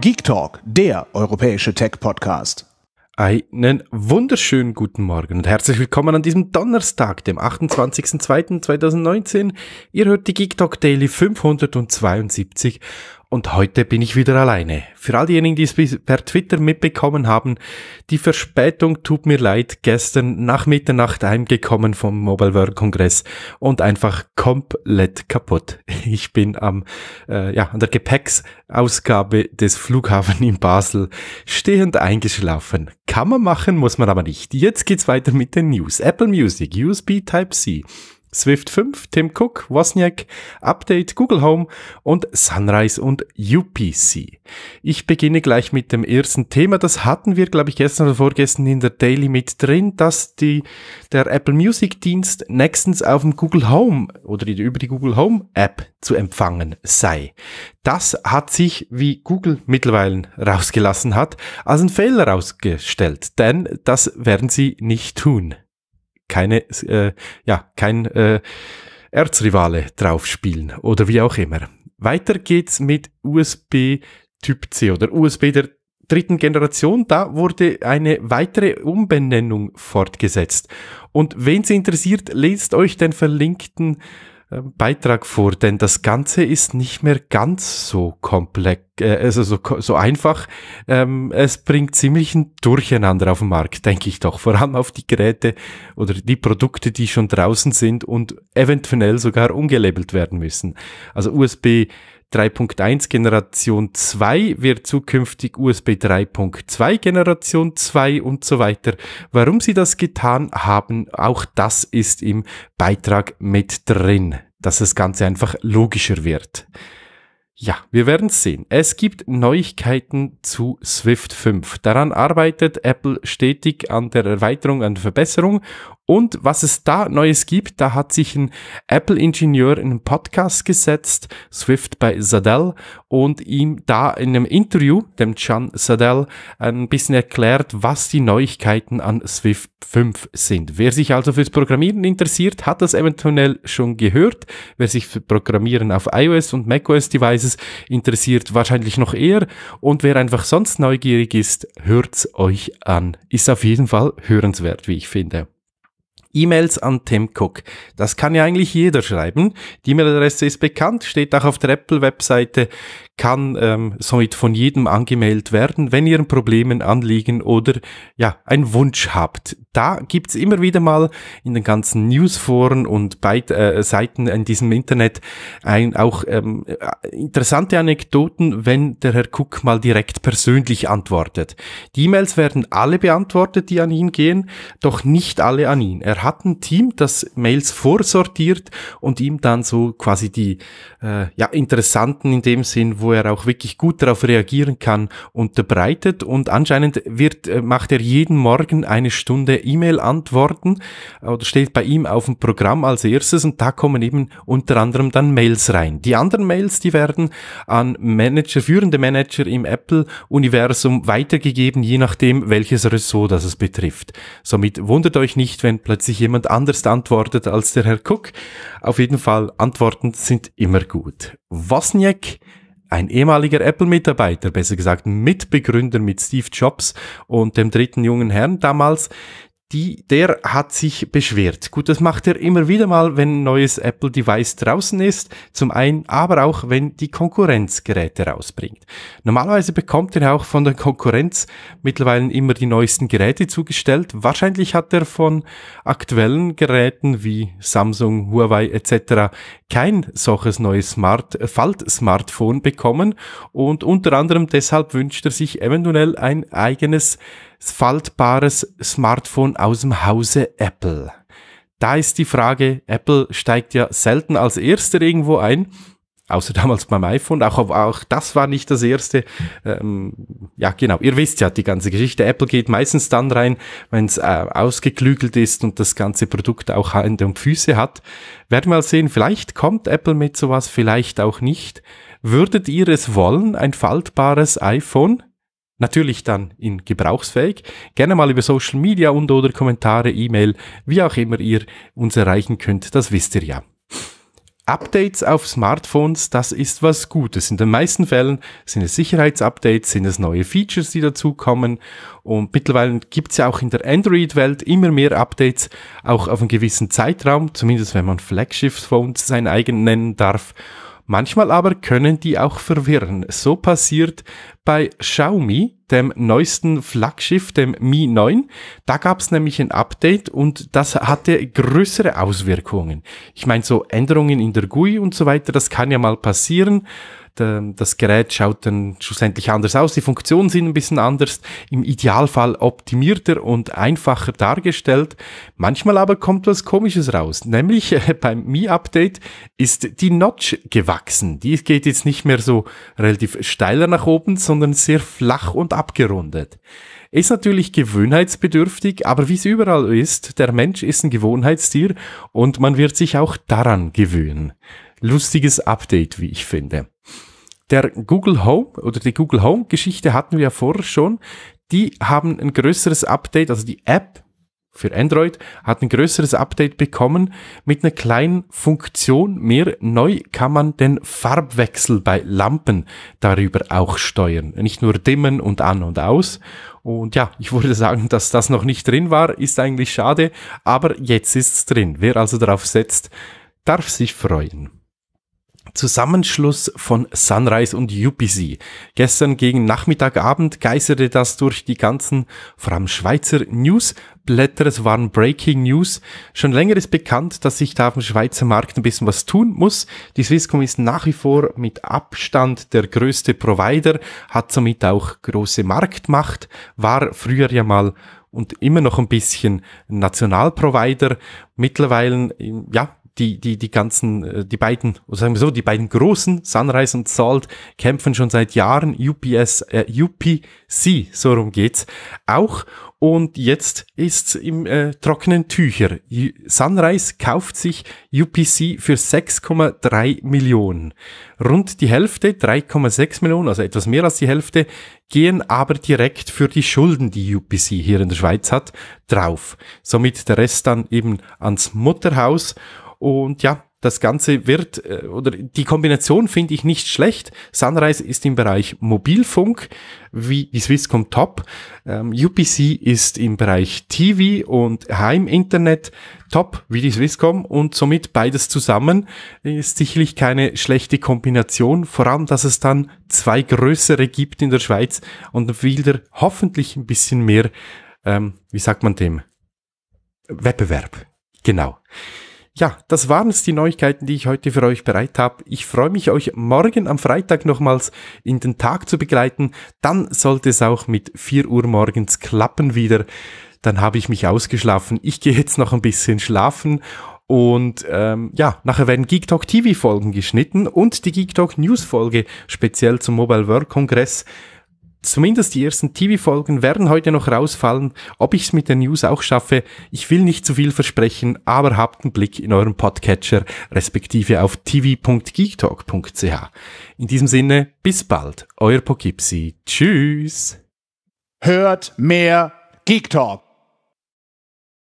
Geek Talk, der europäische Tech-Podcast. Einen wunderschönen guten Morgen und herzlich willkommen an diesem Donnerstag, dem 28.02.2019. Ihr hört die Geek Talk Daily 572 und heute bin ich wieder alleine. Für all diejenigen, die es per Twitter mitbekommen haben, die Verspätung tut mir leid. Gestern nach Mitternacht heimgekommen vom Mobile World Kongress und einfach komplett kaputt. Ich bin am, äh, ja, an der Gepäcksausgabe des Flughafens in Basel stehend eingeschlafen. Kann man machen, muss man aber nicht. Jetzt geht's weiter mit den News. Apple Music, USB Type-C. Swift 5, Tim Cook, Wozniak, Update, Google Home und Sunrise und UPC. Ich beginne gleich mit dem ersten Thema. Das hatten wir, glaube ich, gestern oder vorgestern in der Daily mit drin, dass die, der Apple Music Dienst nächstens auf dem Google Home oder über die Google Home App zu empfangen sei. Das hat sich, wie Google mittlerweile rausgelassen hat, als ein Fehler rausgestellt, denn das werden sie nicht tun keine, äh, ja, kein äh, Erzrivale drauf spielen oder wie auch immer. Weiter geht's mit USB Typ C oder USB der dritten Generation, da wurde eine weitere Umbenennung fortgesetzt. Und wen's interessiert, lest euch den verlinkten ähm, Beitrag vor, denn das Ganze ist nicht mehr ganz so komplex, äh, also so, so einfach. Ähm, es bringt ziemlichen Durcheinander auf den Markt, denke ich doch. Vor allem auf die Geräte oder die Produkte, die schon draußen sind und eventuell sogar umgelabelt werden müssen. Also USB 3.1 Generation 2 wird zukünftig USB 3.2 Generation 2 und so weiter. Warum sie das getan haben, auch das ist im Beitrag mit drin, dass das Ganze einfach logischer wird. Ja, wir werden es sehen. Es gibt Neuigkeiten zu Swift 5. Daran arbeitet Apple stetig an der Erweiterung, an der Verbesserung. Und was es da Neues gibt, da hat sich ein Apple-Ingenieur in einen Podcast gesetzt, Swift bei Sadell, und ihm da in einem Interview, dem Chan Sadell, ein bisschen erklärt, was die Neuigkeiten an Swift 5 sind. Wer sich also fürs Programmieren interessiert, hat das eventuell schon gehört. Wer sich für Programmieren auf iOS und macOS Devices interessiert, wahrscheinlich noch eher. Und wer einfach sonst neugierig ist, hört's euch an. Ist auf jeden Fall hörenswert, wie ich finde. E-Mails an Tim Cook. Das kann ja eigentlich jeder schreiben. Die E-Mail-Adresse ist bekannt, steht auch auf der Apple-Webseite kann ähm, somit von jedem angemeldet werden, wenn ihr Problemen, Anliegen oder ja, einen Wunsch habt. Da gibt's immer wieder mal in den ganzen Newsforen und bei, äh, Seiten in diesem Internet ein, auch ähm, interessante Anekdoten, wenn der Herr Cook mal direkt persönlich antwortet. Die E-Mails werden alle beantwortet, die an ihn gehen, doch nicht alle an ihn. Er hat ein Team, das Mails vorsortiert und ihm dann so quasi die äh, ja, interessanten in dem Sinn wo er auch wirklich gut darauf reagieren kann, unterbreitet und anscheinend wird, äh, macht er jeden Morgen eine Stunde E-Mail-Antworten äh, oder steht bei ihm auf dem Programm als erstes und da kommen eben unter anderem dann Mails rein. Die anderen Mails, die werden an Manager, führende Manager im Apple-Universum weitergegeben, je nachdem, welches Ressort das es betrifft. Somit wundert euch nicht, wenn plötzlich jemand anders antwortet als der Herr Cook. Auf jeden Fall, Antworten sind immer gut. Wozniak ein ehemaliger Apple-Mitarbeiter, besser gesagt Mitbegründer mit Steve Jobs und dem dritten jungen Herrn damals, die, der hat sich beschwert. Gut, das macht er immer wieder mal, wenn ein neues Apple-Device draußen ist, zum einen, aber auch, wenn die Konkurrenz Geräte rausbringt. Normalerweise bekommt er auch von der Konkurrenz mittlerweile immer die neuesten Geräte zugestellt. Wahrscheinlich hat er von aktuellen Geräten wie Samsung, Huawei etc. kein solches neues Smart, äh, Falt-Smartphone bekommen und unter anderem deshalb wünscht er sich eventuell ein eigenes faltbares Smartphone aus dem Hause Apple. Da ist die Frage, Apple steigt ja selten als erster irgendwo ein, außer damals beim iPhone, auch, auch das war nicht das erste. Ähm, ja, genau, ihr wisst ja die ganze Geschichte. Apple geht meistens dann rein, wenn es äh, ausgeklügelt ist und das ganze Produkt auch Hände und Füße hat. Werden wir mal sehen, vielleicht kommt Apple mit sowas, vielleicht auch nicht. Würdet ihr es wollen, ein faltbares iPhone? natürlich dann in gebrauchsfähig. Gerne mal über Social Media und oder Kommentare, E-Mail, wie auch immer ihr uns erreichen könnt, das wisst ihr ja. Updates auf Smartphones, das ist was Gutes. In den meisten Fällen sind es Sicherheitsupdates, sind es neue Features, die dazukommen. Und mittlerweile gibt es ja auch in der Android-Welt immer mehr Updates, auch auf einen gewissen Zeitraum, zumindest wenn man Flagship-Phones sein eigen nennen darf. Manchmal aber können die auch verwirren. So passiert bei Xiaomi, dem neuesten Flaggschiff, dem Mi 9. Da gab es nämlich ein Update und das hatte größere Auswirkungen. Ich meine, so Änderungen in der GUI und so weiter, das kann ja mal passieren. Äh, das Gerät schaut dann schlussendlich anders aus, die Funktionen sind ein bisschen anders, im Idealfall optimierter und einfacher dargestellt. Manchmal aber kommt was Komisches raus, nämlich äh, beim Mi-Update ist die Notch gewachsen. Die geht jetzt nicht mehr so relativ steiler nach oben, sondern sehr flach und abgerundet. Ist natürlich gewöhnheitsbedürftig, aber wie es überall ist, der Mensch ist ein Gewohnheitstier und man wird sich auch daran gewöhnen. Lustiges Update, wie ich finde der Google Home oder die Google Home Geschichte hatten wir ja vorher schon. Die haben ein größeres Update, also die App für Android hat ein größeres Update bekommen mit einer kleinen Funktion mehr. Neu kann man den Farbwechsel bei Lampen darüber auch steuern. Nicht nur dimmen und an und aus. Und ja, ich würde sagen, dass das noch nicht drin war, ist eigentlich schade, aber jetzt ist es drin. Wer also darauf setzt, darf sich freuen. Zusammenschluss von Sunrise und UPC. Gestern gegen Nachmittagabend geisterte das durch die ganzen, vor allem Schweizer Newsblätter. Es waren Breaking News. Schon länger ist bekannt, dass sich da auf dem Schweizer Markt ein bisschen was tun muss. Die Swisscom ist nach wie vor mit Abstand der größte Provider, hat somit auch große Marktmacht, war früher ja mal und immer noch ein bisschen Nationalprovider. Mittlerweile, ja, die, die, die ganzen, äh, die beiden, sagen wir so, die beiden großen, Sunrise und Salt, kämpfen schon seit Jahren UPS, äh, UPC, so rum geht's, auch. Und jetzt ist's im äh, trockenen Tücher. Sunrise kauft sich UPC für 6,3 Millionen. Rund die Hälfte, 3,6 Millionen, also etwas mehr als die Hälfte, gehen aber direkt für die Schulden, die UPC hier in der Schweiz hat, drauf. Somit der Rest dann eben ans Mutterhaus. Und ja, das Ganze wird, äh, oder die Kombination finde ich nicht schlecht. Sunrise ist im Bereich Mobilfunk, wie die Swisscom Top. Ähm, UPC ist im Bereich TV und Heiminternet Top, wie die Swisscom. Und somit beides zusammen ist sicherlich keine schlechte Kombination. Vor allem, dass es dann zwei größere gibt in der Schweiz und wieder hoffentlich ein bisschen mehr, ähm, wie sagt man dem? Wettbewerb. Genau. Ja, das waren es die Neuigkeiten, die ich heute für euch bereit habe. Ich freue mich, euch morgen am Freitag nochmals in den Tag zu begleiten. Dann sollte es auch mit 4 Uhr morgens klappen wieder. Dann habe ich mich ausgeschlafen. Ich gehe jetzt noch ein bisschen schlafen und ähm, ja, nachher werden Geek Talk TV Folgen geschnitten und die Geek Talk News Folge speziell zum Mobile World Kongress zumindest die ersten TV-Folgen werden heute noch rausfallen. Ob ich es mit den News auch schaffe, ich will nicht zu viel versprechen, aber habt einen Blick in euren Podcatcher, respektive auf tv.geektalk.ch. In diesem Sinne, bis bald, euer Pogipsi. Tschüss! Hört mehr Geek Talk!